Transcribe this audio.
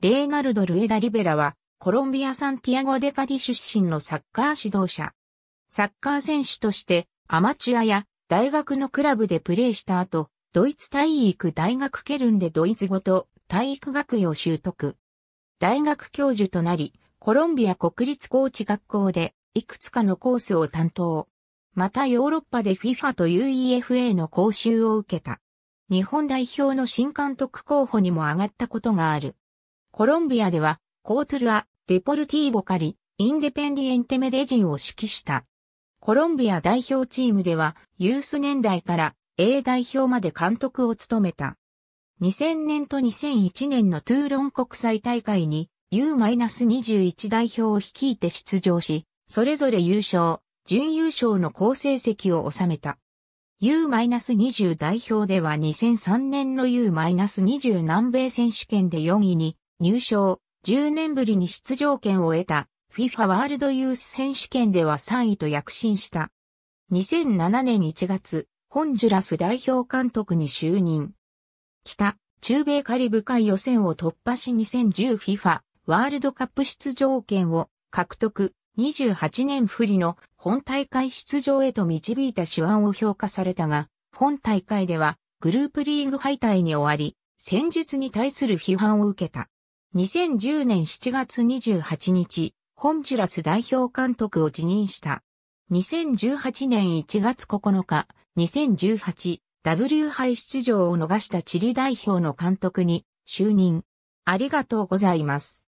レーナルド・ルエダ・リベラは、コロンビア・サンティアゴ・デカリ出身のサッカー指導者。サッカー選手として、アマチュアや大学のクラブでプレーした後、ドイツ体育大学ケルンでドイツ語と体育学位を習得。大学教授となり、コロンビア国立高知学校で、いくつかのコースを担当。またヨーロッパで FIFA と UEFA の講習を受けた。日本代表の新監督候補にも上がったことがある。コロンビアでは、コートゥルア、デポルティーボカリ、インデペンディエンテメデジンを指揮した。コロンビア代表チームでは、ユース年代から A 代表まで監督を務めた。2000年と2001年のトゥーロン国際大会に U-21 代表を率いて出場し、それぞれ優勝、準優勝の好成績を収めた。U-20 代表では2003年の U-20 南米選手権で4位に入賞、10年ぶりに出場権を得た FIFA ワールドユース選手権では3位と躍進した。2007年1月、ホンジュラス代表監督に就任。北、中米カリブ海予選を突破し 2010FIFA ワールドカップ出場権を獲得。28年不利の本大会出場へと導いた手腕を評価されたが、本大会ではグループリーグ敗退に終わり、戦術に対する批判を受けた。2010年7月28日、ホンジュラス代表監督を辞任した。2018年1月9日、2018 W 杯出場を逃したチリ代表の監督に就任。ありがとうございます。